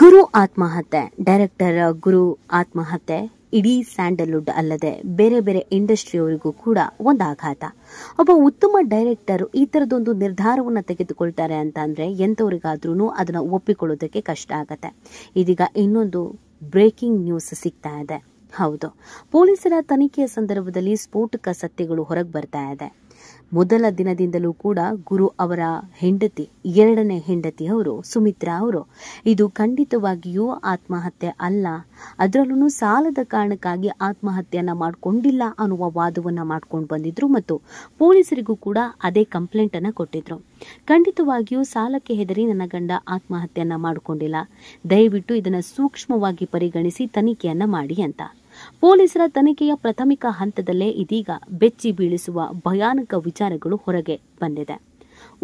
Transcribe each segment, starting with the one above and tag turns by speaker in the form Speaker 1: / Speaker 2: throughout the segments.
Speaker 1: ಗುರು ಆತ್ಮಹತ್ಯೆ ಡೈರೆಕ್ಟರ್ ಗುರು ಆತ್ಮಹತ್ಯೆ ಇಡೀ ಸ್ಯಾಂಡಲ್ವುಡ್ ಅಲ್ಲದೆ ಬೇರೆ ಬೇರೆ ಇಂಡಸ್ಟ್ರಿಯವರಿಗೂ ಕೂಡ ಒಂದು ಆಘಾತ ಒಬ್ಬ ಉತ್ತಮ ಡೈರೆಕ್ಟರ್ ಈ ತರದೊಂದು ನಿರ್ಧಾರವನ್ನು ತೆಗೆದುಕೊಳ್ತಾರೆ ಅಂತ ಅಂದರೆ ಎಂಥವ್ರಿಗಾದ್ರೂ ಅದನ್ನು ಒಪ್ಪಿಕೊಳ್ಳೋದಕ್ಕೆ ಕಷ್ಟ ಆಗತ್ತೆ ಇದೀಗ ಇನ್ನೊಂದು ಬ್ರೇಕಿಂಗ್ ನ್ಯೂಸ್ ಸಿಗ್ತಾ ಇದೆ ಹೌದು ಪೊಲೀಸರ ತನಿಖೆಯ ಸಂದರ್ಭದಲ್ಲಿ ಸ್ಫೋಟಕ ಸತ್ಯಗಳು ಹೊರಗೆ ಬರ್ತಾ ಇದೆ ಮೊದಲ ದಿನದಿಂದಲೂ ಕೂಡ ಗುರು ಅವರ ಹೆಂಡತಿ ಎರಡನೇ ಹೆಂಡತಿ ಅವರು ಸುಮಿತ್ರಾ ಅವರು ಇದು ಖಂಡಿತವಾಗಿಯೂ ಆತ್ಮಹತ್ಯೆ ಅಲ್ಲ ಅದರಲ್ಲೂ ಸಾಲದ ಕಾರಣಕ್ಕಾಗಿ ಆತ್ಮಹತ್ಯೆಯನ್ನ ಮಾಡಿಕೊಂಡಿಲ್ಲ ಅನ್ನುವ ವಾದವನ್ನ ಮಾಡ್ಕೊಂಡು ಬಂದಿದ್ರು ಮತ್ತು ಪೊಲೀಸರಿಗೂ ಕೂಡ ಅದೇ ಕಂಪ್ಲೇಂಟ್ ಅನ್ನ ಕೊಟ್ಟಿದ್ರು ಖಂಡಿತವಾಗಿಯೂ ಸಾಲಕ್ಕೆ ಹೆದರಿ ನನ್ನ ಗಂಡ ಆತ್ಮಹತ್ಯೆಯನ್ನ ಮಾಡಿಕೊಂಡಿಲ್ಲ ದಯವಿಟ್ಟು ಇದನ್ನ ಸೂಕ್ಷ್ಮವಾಗಿ ಪರಿಗಣಿಸಿ ತನಿಖೆಯನ್ನ ಮಾಡಿ ಅಂತ ಪೊಲೀಸರ ತನಿಖೆಯ ಪ್ರಾಥಮಿಕ ಹಂತದಲ್ಲೇ ಇದೀಗ ಬೆಚ್ಚಿ ಬೀಳಿಸುವ ಭಯಾನಕ ವಿಚಾರಗಳು ಹೊರಗೆ ಬಂದಿದೆ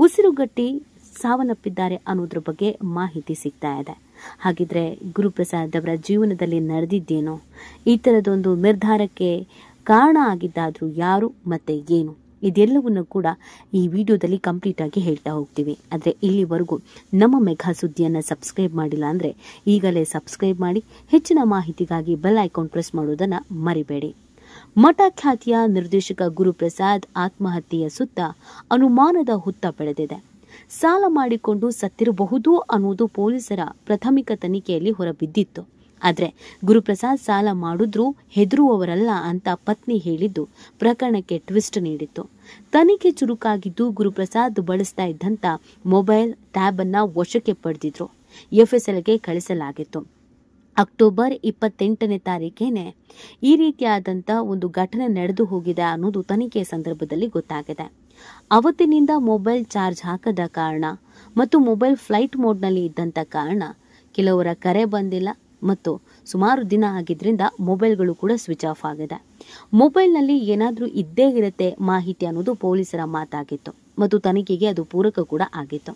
Speaker 1: ಉಸಿರುಗಟ್ಟಿ ಸಾವನ್ನಪ್ಪಿದ್ದಾರೆ ಅನ್ನೋದ್ರ ಬಗ್ಗೆ ಮಾಹಿತಿ ಸಿಗ್ತಾ ಇದೆ ಹಾಗಿದ್ರೆ ಗುರುಪ್ರಸಾದ್ ಅವರ ಜೀವನದಲ್ಲಿ ನಡೆದಿದ್ದೇನೋ ಈ ತರದೊಂದು ನಿರ್ಧಾರಕ್ಕೆ ಕಾರಣ ಆಗಿದ್ದಾದರೂ ಯಾರು ಮತ್ತೆ ಏನು ಇದೆಲ್ಲವನ್ನು ಕೂಡ ಈ ವಿಡಿಯೋದಲ್ಲಿ ಕಂಪ್ಲೀಟ್ ಆಗಿ ಹೇಳ್ತಾ ಹೋಗ್ತೀವಿ ಆದರೆ ಇಲ್ಲಿವರೆಗೂ ನಮ್ಮ ಮೆಘಾ ಸುದ್ದಿಯನ್ನು ಸಬ್ಸ್ಕ್ರೈಬ್ ಮಾಡಿಲ್ಲ ಅಂದರೆ ಈಗಲೇ ಸಬ್ಸ್ಕ್ರೈಬ್ ಮಾಡಿ ಹೆಚ್ಚಿನ ಮಾಹಿತಿಗಾಗಿ ಬೆಲ್ ಐಕಾನ್ ಪ್ರೆಸ್ ಮಾಡುವುದನ್ನು ಮರಿಬೇಡಿ ಮಠ ಖ್ಯಾತಿಯ ನಿರ್ದೇಶಕ ಗುರುಪ್ರಸಾದ್ ಆತ್ಮಹತ್ಯೆಯ ಸುತ್ತ ಅನುಮಾನದ ಹುತ್ತ ಬೆಳೆದಿದೆ ಸಾಲ ಮಾಡಿಕೊಂಡು ಸತ್ತಿರಬಹುದು ಅನ್ನುವುದು ಪೊಲೀಸರ ಪ್ರಾಥಮಿಕ ತನಿಖೆಯಲ್ಲಿ ಹೊರಬಿದ್ದಿತ್ತು ಆದರೆ ಗುರುಪ್ರಸಾದ್ ಸಾಲ ಮಾಡಿದ್ರೂ ಹೆದರುವವರಲ್ಲ ಅಂತ ಪತ್ನಿ ಹೇಳಿದ್ದು ಪ್ರಕರಣಕ್ಕೆ ಟ್ವಿಸ್ಟ್ ನೀಡಿತ್ತು ತನಿಖೆ ಚುರುಕಾಗಿದ್ದು ಗುರುಪ್ರಸಾದ್ ಬಳಸ್ತಾ ಇದ್ದಂಥ ಮೊಬೈಲ್ ಟ್ಯಾಬ್ ವಶಕ್ಕೆ ಪಡೆದಿದ್ರು ಎಫ್ಎಸ್ಎಲ್ಗೆ ಕಳಿಸಲಾಗಿತ್ತು ಅಕ್ಟೋಬರ್ ಇಪ್ಪತ್ತೆಂಟನೇ ತಾರೀಖೇನೆ ಈ ರೀತಿಯಾದಂಥ ಒಂದು ಘಟನೆ ನಡೆದು ಹೋಗಿದೆ ಅನ್ನೋದು ತನಿಖೆಯ ಸಂದರ್ಭದಲ್ಲಿ ಗೊತ್ತಾಗಿದೆ ಅವತ್ತಿನಿಂದ ಮೊಬೈಲ್ ಚಾರ್ಜ್ ಹಾಕದ ಕಾರಣ ಮತ್ತು ಮೊಬೈಲ್ ಫ್ಲೈಟ್ ಮೋಡ್ನಲ್ಲಿ ಇದ್ದಂಥ ಕಾರಣ ಕೆಲವರ ಕರೆ ಬಂದಿಲ್ಲ ಮತ್ತು ಸುಮಾರು ದಿನ ಆಗಿದ್ದರಿಂದ ಮೊಬೈಲ್ಗಳು ಕೂಡ ಸ್ವಿಚ್ ಆಫ್ ಆಗಿದೆ ಮೊಬೈಲ್ನಲ್ಲಿ ಏನಾದರೂ ಇದ್ದೇ ಇರುತ್ತೆ ಮಾಹಿತಿ ಅನ್ನೋದು ಪೊಲೀಸರ ಮಾತಾಗಿತ್ತು ಮತ್ತು ತನಿಖೆಗೆ ಅದು ಪೂರಕ ಕೂಡ ಆಗಿತ್ತು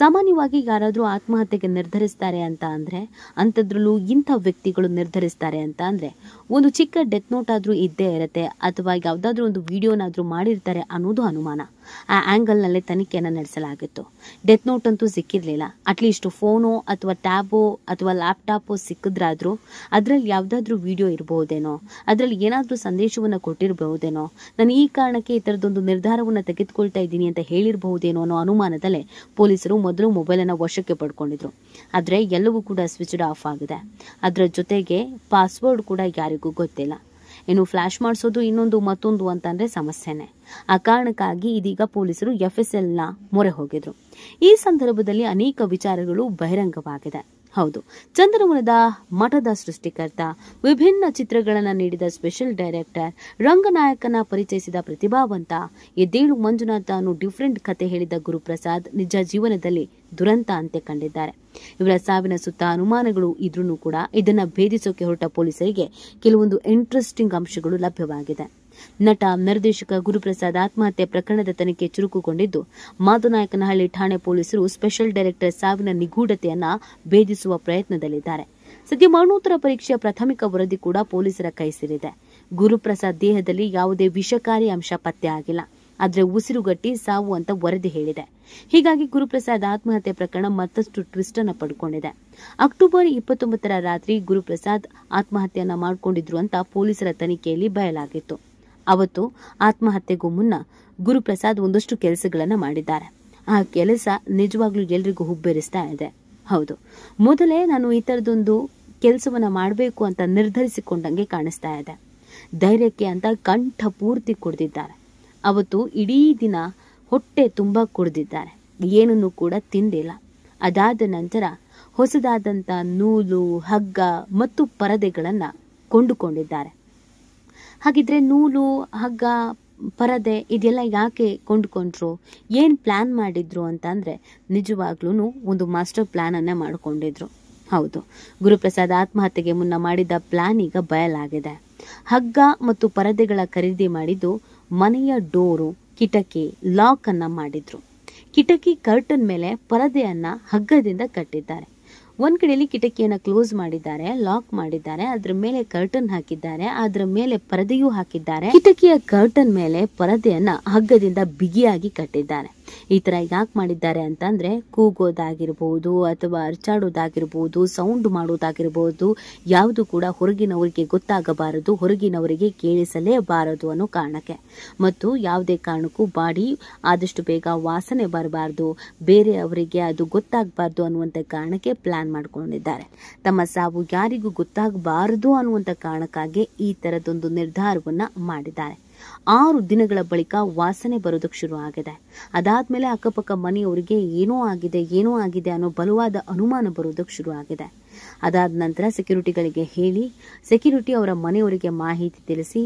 Speaker 1: ಸಾಮಾನ್ಯವಾಗಿ ಯಾರಾದರೂ ಆತ್ಮಹತ್ಯೆಗೆ ನಿರ್ಧರಿಸ್ತಾರೆ ಅಂತ ಅಂದರೆ ಅಂಥದ್ರಲ್ಲೂ ಇಂಥ ವ್ಯಕ್ತಿಗಳು ನಿರ್ಧರಿಸ್ತಾರೆ ಅಂತ ಅಂದರೆ ಒಂದು ಚಿಕ್ಕ ಡೆತ್ ನೋಟ್ ಆದರೂ ಇದ್ದೇ ಇರುತ್ತೆ ಅಥವಾ ಯಾವುದಾದ್ರೂ ಒಂದು ವಿಡಿಯೋನಾದರೂ ಮಾಡಿರ್ತಾರೆ ಅನ್ನೋದು ಅನುಮಾನ ಆ ಆ್ಯಂಗಲ್ನಲ್ಲೇ ತನಿಖೆಯನ್ನು ನಡೆಸಲಾಗಿತ್ತು ಡೆತ್ ನೋಟ್ ಅಂತೂ ಸಿಕ್ಕಿರಲಿಲ್ಲ ಅಟ್ಲೀಸ್ಟ್ ಫೋನೋ ಅಥವಾ ಟ್ಯಾಬೋ ಅಥವಾ ಲ್ಯಾಪ್ಟಾಪೋ ಸಿಕ್ಕಿದ್ರಾದರೂ ಅದರಲ್ಲಿ ಯಾವುದಾದ್ರೂ ವಿಡಿಯೋ ಇರಬಹುದೇನೋ ಅದರಲ್ಲಿ ಏನಾದರೂ ಸಂದೇಶವನ್ನು ಕೊಟ್ಟಿರಬಹುದೇನೋ ನಾನು ಈ ಕಾರಣಕ್ಕೆ ಈ ಥರದ್ದೊಂದು ನಿರ್ಧಾರವನ್ನು ತೆಗೆದುಕೊಳ್ತಾ ಇದ್ದೀನಿ ಅಂತ ಹೇಳಿರಬಹುದೇನೋ ಅನ್ನೋ ಅನುಮಾನದಲ್ಲೇ ಪೊಲೀಸರು ಮೊದಲು ಮೊಬೈಲನ್ನು ವಶಕ್ಕೆ ಪಡ್ಕೊಂಡಿದ್ರು ಆದ್ರೆ ಎಲ್ಲವೂ ಕೂಡ ಸ್ವಿಚ್ಡ್ ಆಫ್ ಆಗಿದೆ ಅದರ ಜೊತೆಗೆ ಪಾಸ್ವರ್ಡ್ ಕೂಡ ಯಾರಿಗೂ ಗೊತ್ತಿಲ್ಲ ಇನ್ನು ಫ್ಲಾಶ್ ಮಾಡಿಸೋದು ಇನ್ನೊಂದು ಮತ್ತೊಂದು ಅಂತಂದರೆ ಸಮಸ್ಯೆನೆ ಆ ಕಾರಣಕ್ಕಾಗಿ ಇದೀಗ ಪೊಲೀಸರು ಎಫ್ ಎಸ್ ಎಲ್ ನ ಮೊರೆ ಹೋಗಿದ್ರು ಈ ಸಂದರ್ಭದಲ್ಲಿ ಅನೇಕ ವಿಚಾರಗಳು ಬಹಿರಂಗವಾಗಿದೆ ಹೌದು ಚಂದ್ರಮನದ ಮಠದ ಸೃಷ್ಟಿಕರ್ತ ವಿಭಿನ್ನ ಚಿತ್ರಗಳನ್ನು ನೀಡಿದ ಸ್ಪೆಷಲ್ ಡೈರೆಕ್ಟರ್ ರಂಗನಾಯಕನ ಪರಿಚಯಿಸಿದ ಪ್ರತಿಭಾವಂತ ಎದ್ದೇಳು ಮಂಜುನಾಥ ಅನ್ನು ಡಿಫ್ರೆಂಟ್ ಕತೆ ಹೇಳಿದ ಗುರುಪ್ರಸಾದ್ ನಿಜ ಜೀವನದಲ್ಲಿ ದುರಂತ ಅಂತ್ಯ ಕಂಡಿದ್ದಾರೆ ಇವರ ಸಾವಿನ ಸುತ್ತ ಅನುಮಾನಗಳು ಇದ್ರೂ ಕೂಡ ಇದನ್ನು ಭೇದಿಸೋಕೆ ಹೊರಟ ಪೊಲೀಸರಿಗೆ ಕೆಲವೊಂದು ಇಂಟ್ರೆಸ್ಟಿಂಗ್ ಅಂಶಗಳು ಲಭ್ಯವಾಗಿದೆ ನಟ ನಿರ್ದೇಶಕ ಗುರುಪ್ರಸಾದ್ ಆತ್ಮಹತ್ಯೆ ಪ್ರಕರಣದ ತನಿಖೆ ಚುರುಕುಗೊಂಡಿದ್ದು ಮಾದನಾಯಕನಹಳ್ಳಿ ಠಾಣೆ ಪೊಲೀಸರು ಸ್ಪೆಷಲ್ ಡೈರೆಕ್ಟರ್ ಸಾವಿನ ನಿಗೂಢತೆಯನ್ನ ಭೇದಿಸುವ ಪ್ರಯತ್ನದಲ್ಲಿದ್ದಾರೆ ಸದ್ಯ ಮರಣೋತ್ತರ ಪರೀಕ್ಷೆಯ ಪ್ರಾಥಮಿಕ ವರದಿ ಕೂಡ ಪೊಲೀಸರ ಕೈ ಸೇರಿದೆ ಗುರುಪ್ರಸಾದ್ ದೇಹದಲ್ಲಿ ಯಾವುದೇ ವಿಷಕಾರಿ ಅಂಶ ಪತ್ತೆ ಆಗಿಲ್ಲ ಆದರೆ ಉಸಿರುಗಟ್ಟಿ ಸಾವು ಅಂತ ವರದಿ ಹೇಳಿದೆ ಹೀಗಾಗಿ ಗುರುಪ್ರಸಾದ್ ಆತ್ಮಹತ್ಯೆ ಪ್ರಕರಣ ಮತ್ತಷ್ಟು ಟ್ವಿಸ್ಟ್ ಅನ್ನು ಪಡ್ಕೊಂಡಿದೆ ಅಕ್ಟೋಬರ್ ಇಪ್ಪತ್ತೊಂಬತ್ತರ ರಾತ್ರಿ ಗುರುಪ್ರಸಾದ್ ಆತ್ಮಹತ್ಯೆಯನ್ನ ಮಾಡಿಕೊಂಡಿದ್ರು ಅಂತ ಪೊಲೀಸರ ತನಿಖೆಯಲ್ಲಿ ಬಯಲಾಗಿತ್ತು ಅವತ್ತು ಆತ್ಮಹತ್ಯೆಗೂ ಮುನ್ನ ಗುರುಪ್ರಸಾದ್ ಒಂದಷ್ಟು ಕೆಲಸಗಳನ್ನು ಮಾಡಿದ್ದಾರೆ ಆ ಕೆಲಸ ನಿಜವಾಗ್ಲೂ ಎಲ್ರಿಗೂ ಹುಬ್ಬೇರಿಸ್ತಾ ಇದೆ ಹೌದು ಮೊದಲೇ ನಾನು ಈ ಥರದೊಂದು ಕೆಲಸವನ್ನು ಮಾಡಬೇಕು ಅಂತ ನಿರ್ಧರಿಸಿಕೊಂಡಂಗೆ ಕಾಣಿಸ್ತಾ ಇದೆ ಧೈರ್ಯಕ್ಕೆ ಅಂತ ಕಂಠ ಪೂರ್ತಿ ಕುಡಿದಿದ್ದಾರೆ ಅವತ್ತು ಇಡೀ ದಿನ ಹೊಟ್ಟೆ ತುಂಬ ಕುಡಿದಿದ್ದಾರೆ ಏನನ್ನು ಕೂಡ ತಿಂದಿಲ್ಲ ಅದಾದ ನಂತರ ಹೊಸದಾದಂಥ ನೂಲು ಹಗ್ಗ ಮತ್ತು ಪರದೆಗಳನ್ನು ಕೊಂಡುಕೊಂಡಿದ್ದಾರೆ ಹಾಗಿದ್ರೆ ನೂಲು ಹಗ್ಗ ಪರದೆ ಇದೆಲ್ಲ ಯಾಕೆ ಕೊಂಡ್ಕೊಂಡ್ರು ಏನು ಪ್ಲ್ಯಾನ್ ಮಾಡಿದ್ರು ಅಂತಂದ್ರೆ ನಿಜವಾಗ್ಲೂ ಒಂದು ಮಾಸ್ಟರ್ ಪ್ಲ್ಯಾನನ್ನೇ ಮಾಡಿಕೊಂಡಿದ್ರು ಹೌದು ಗುರುಪ್ರಸಾದ್ ಆತ್ಮಹತ್ಯೆಗೆ ಮುನ್ನ ಮಾಡಿದ ಪ್ಲ್ಯಾನ್ ಈಗ ಬಯಲಾಗಿದೆ ಹಗ್ಗ ಮತ್ತು ಪರದೆಗಳ ಖರೀದಿ ಮಾಡಿದ್ದು ಮನೆಯ ಡೋರು ಕಿಟಕಿ ಲಾಕ್ ಲಾಕನ್ನು ಮಾಡಿದ್ರು ಕಿಟಕಿ ಕರ್ಟನ್ ಮೇಲೆ ಪರದೆಯನ್ನು ಹಗ್ಗದಿಂದ ಕಟ್ಟಿದ್ದಾರೆ ಒಂದ್ ಕಡೆಯಲ್ಲಿ ಕಿಟಕಿಯನ್ನ ಕ್ಲೋಸ್ ಮಾಡಿದ್ದಾರೆ ಲಾಕ್ ಮಾಡಿದ್ದಾರೆ ಅದ್ರ ಮೇಲೆ ಕರ್ಟನ್ ಹಾಕಿದ್ದಾರೆ ಅದ್ರ ಮೇಲೆ ಪರದೆಯೂ ಹಾಕಿದ್ದಾರೆ ಕಿಟಕಿಯ ಕರ್ಟನ್ ಮೇಲೆ ಪರದೆಯನ್ನ ಹಗ್ಗದಿಂದ ಬಿಗಿಯಾಗಿ ಕಟ್ಟಿದ್ದಾರೆ ಈ ಥರ ಯಾಕೆ ಮಾಡಿದ್ದಾರೆ ಅಂತಂದರೆ ಕೂಗೋದಾಗಿರ್ಬೋದು ಅಥವಾ ಅರ್ಚಾಡೋದಾಗಿರ್ಬೋದು ಸೌಂಡ್ ಮಾಡೋದಾಗಿರ್ಬೋದು ಯಾವುದು ಕೂಡ ಹೊರಗಿನವರಿಗೆ ಗೊತ್ತಾಗಬಾರದು ಹೊರಗಿನವರಿಗೆ ಕೇಳಿಸಲೇಬಾರದು ಅನ್ನೋ ಕಾರಣಕ್ಕೆ ಮತ್ತು ಯಾವುದೇ ಕಾರಣಕ್ಕೂ ಬಾಡಿ ಆದಷ್ಟು ಬೇಗ ವಾಸನೆ ಬರಬಾರ್ದು ಬೇರೆಯವರಿಗೆ ಅದು ಗೊತ್ತಾಗಬಾರ್ದು ಅನ್ನುವಂಥ ಕಾರಣಕ್ಕೆ ಪ್ಲಾನ್ ಮಾಡಿಕೊಂಡಿದ್ದಾರೆ ತಮ್ಮ ಸಾವು ಯಾರಿಗೂ ಗೊತ್ತಾಗಬಾರದು ಅನ್ನುವಂಥ ಕಾರಣಕ್ಕಾಗಿ ಈ ಥರದೊಂದು ನಿರ್ಧಾರವನ್ನು ಮಾಡಿದ್ದಾರೆ ಆರು ದಿನಗಳ ಬಳಿಕ ವಾಸನೆ ಬರೋದಕ್ಕೆ ಶುರು ಆಗಿದೆ ಅದಾದ್ಮೇಲೆ ಅಕ್ಕಪಕ್ಕ ಮನೆಯವರಿಗೆ ಏನೋ ಆಗಿದೆ ಏನೋ ಆಗಿದೆ ಅನ್ನೋ ಬಲವಾದ ಅನುಮಾನ ಬರೋದಕ್ಕೆ ಶುರು ಆಗಿದೆ ಅದಾದ ನಂತರ ಸೆಕ್ಯೂರಿಟಿಗಳಿಗೆ ಹೇಳಿ ಸೆಕ್ಯೂರಿಟಿ ಅವರ ಮನೆಯವರಿಗೆ ಮಾಹಿತಿ ತಿಳಿಸಿ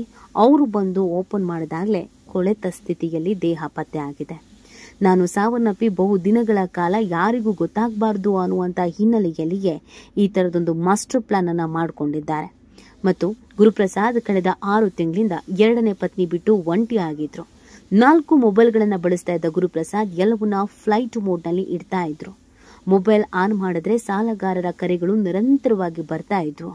Speaker 1: ಅವರು ಬಂದು ಓಪನ್ ಮಾಡಿದಾಗಲೇ ಕೊಳೆತ ಸ್ಥಿತಿಯಲ್ಲಿ ದೇಹ ಪತ್ತೆ ಆಗಿದೆ ನಾನು ಸಾವನ್ನಪ್ಪಿ ಬಹು ದಿನಗಳ ಕಾಲ ಯಾರಿಗೂ ಗೊತ್ತಾಗಬಾರ್ದು ಅನ್ನುವಂಥ ಹಿನ್ನೆಲೆಯಲ್ಲಿಯೇ ಈ ಥರದೊಂದು ಮಾಸ್ಟರ್ ಪ್ಲಾನ್ ಅನ್ನು ಮಾಡಿಕೊಂಡಿದ್ದಾರೆ ಮತ್ತು ಗುರುಪ್ರಸಾದ್ ಕಳೆದ ಆರು ತಿಂಗಳಿಂದ ಎರಡನೇ ಪತ್ನಿ ಬಿಟ್ಟು ಒಂಟಿ ಆಗಿದ್ರು ನಾಲ್ಕು ಮೊಬೈಲ್ಗಳನ್ನು ಬಳಸ್ತಾ ಇದ್ದ ಗುರುಪ್ರಸಾದ್ ಎಲ್ಲವನ್ನ ಫ್ಲೈಟ್ ಮೋಡ್ನಲ್ಲಿ ಇಡ್ತಾ ಇದ್ರು ಮೊಬೈಲ್ ಆನ್ ಮಾಡಿದ್ರೆ ಸಾಲಗಾರರ ಕರೆಗಳು ನಿರಂತರವಾಗಿ ಬರ್ತಾ ಇದ್ವು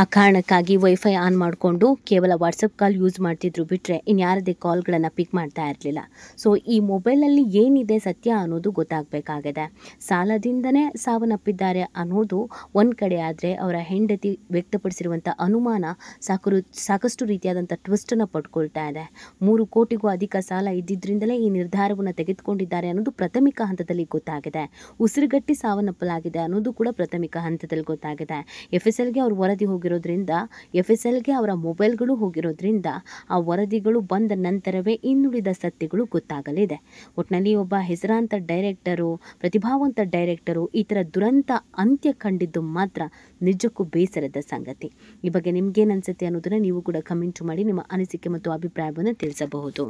Speaker 1: ಆ ಕಾರಣಕ್ಕಾಗಿ ವೈಫೈ ಆನ್ ಮಾಡಿಕೊಂಡು ಕೇವಲ ವಾಟ್ಸಪ್ ಕಾಲ್ ಯೂಸ್ ಮಾಡ್ತಿದ್ರು ಬಿಟ್ಟರೆ ಇನ್ಯಾರದೇ ಕಾಲ್ಗಳನ್ನು ಪಿಕ್ ಮಾಡ್ತಾ ಇರಲಿಲ್ಲ ಸೊ ಈ ಮೊಬೈಲಲ್ಲಿ ಏನಿದೆ ಸತ್ಯ ಅನ್ನೋದು ಗೊತ್ತಾಗಬೇಕಾಗಿದೆ ಸಾಲದಿಂದನೇ ಸಾವನ್ನಪ್ಪಿದ್ದಾರೆ ಅನ್ನೋದು ಒಂದು ಕಡೆ ಆದರೆ ಅವರ ಹೆಂಡತಿ ವ್ಯಕ್ತಪಡಿಸಿರುವಂಥ ಅನುಮಾನ ಸಾಕು ಸಾಕಷ್ಟು ರೀತಿಯಾದಂಥ ಟ್ವಿಸ್ಟನ್ನು ಪಡ್ಕೊಳ್ತಾ ಇದೆ ಮೂರು ಕೋಟಿಗೂ ಅಧಿಕ ಸಾಲ ಇದ್ದಿದ್ದರಿಂದಲೇ ಈ ನಿರ್ಧಾರವನ್ನು ತೆಗೆದುಕೊಂಡಿದ್ದಾರೆ ಅನ್ನೋದು ಪ್ರಾಥಮಿಕ ಹಂತದಲ್ಲಿ ಗೊತ್ತಾಗಿದೆ ಉಸಿರುಗಟ್ಟಿ ಸಾವನ್ನಪ್ಪಲಾಗಿದೆ ಅನ್ನೋದು ಕೂಡ ಪ್ರಾಥಮಿಕ ಹಂತದಲ್ಲಿ ಗೊತ್ತಾಗಿದೆ ಎಫ್ ಎಸ್ ಎಲ್ಗೆ ಅವರು ವರದಿ ಹೋಗಿರೋದ್ರಿಂದ ಎಫ್ ಎಸ್ ಎಲ್ಗೆ ಅವರ ಮೊಬೈಲ್ಗಳು ಹೋಗಿರೋದ್ರಿಂದ ಆ ವರದಿಗಳು ಬಂದ ನಂತರವೇ ಇನ್ನುಳಿದ ಸತ್ಯಗಳು ಗೊತ್ತಾಗಲಿದೆ ಒಟ್ಟಿನಲ್ಲಿ ಒಬ್ಬ ಹೆಸರಾಂತ ಡೈರೆಕ್ಟರು ಪ್ರತಿಭಾವಂತ ಡೈರೆಕ್ಟರು ಈ ಥರ ದುರಂತ ಅಂತ್ಯ ಕಂಡಿದ್ದು ಮಾತ್ರ ನಿಜಕ್ಕೂ ಬೇಸರದ ಸಂಗತಿ ಈ ಬಗ್ಗೆ ನಿಮ್ಗೇನು ಅನಿಸುತ್ತೆ ಅನ್ನೋದನ್ನು ನೀವು ಕೂಡ ಕಮೆಂಟ್ ಮಾಡಿ ನಿಮ್ಮ ಅನಿಸಿಕೆ ಮತ್ತು ಅಭಿಪ್ರಾಯವನ್ನು ತಿಳಿಸಬಹುದು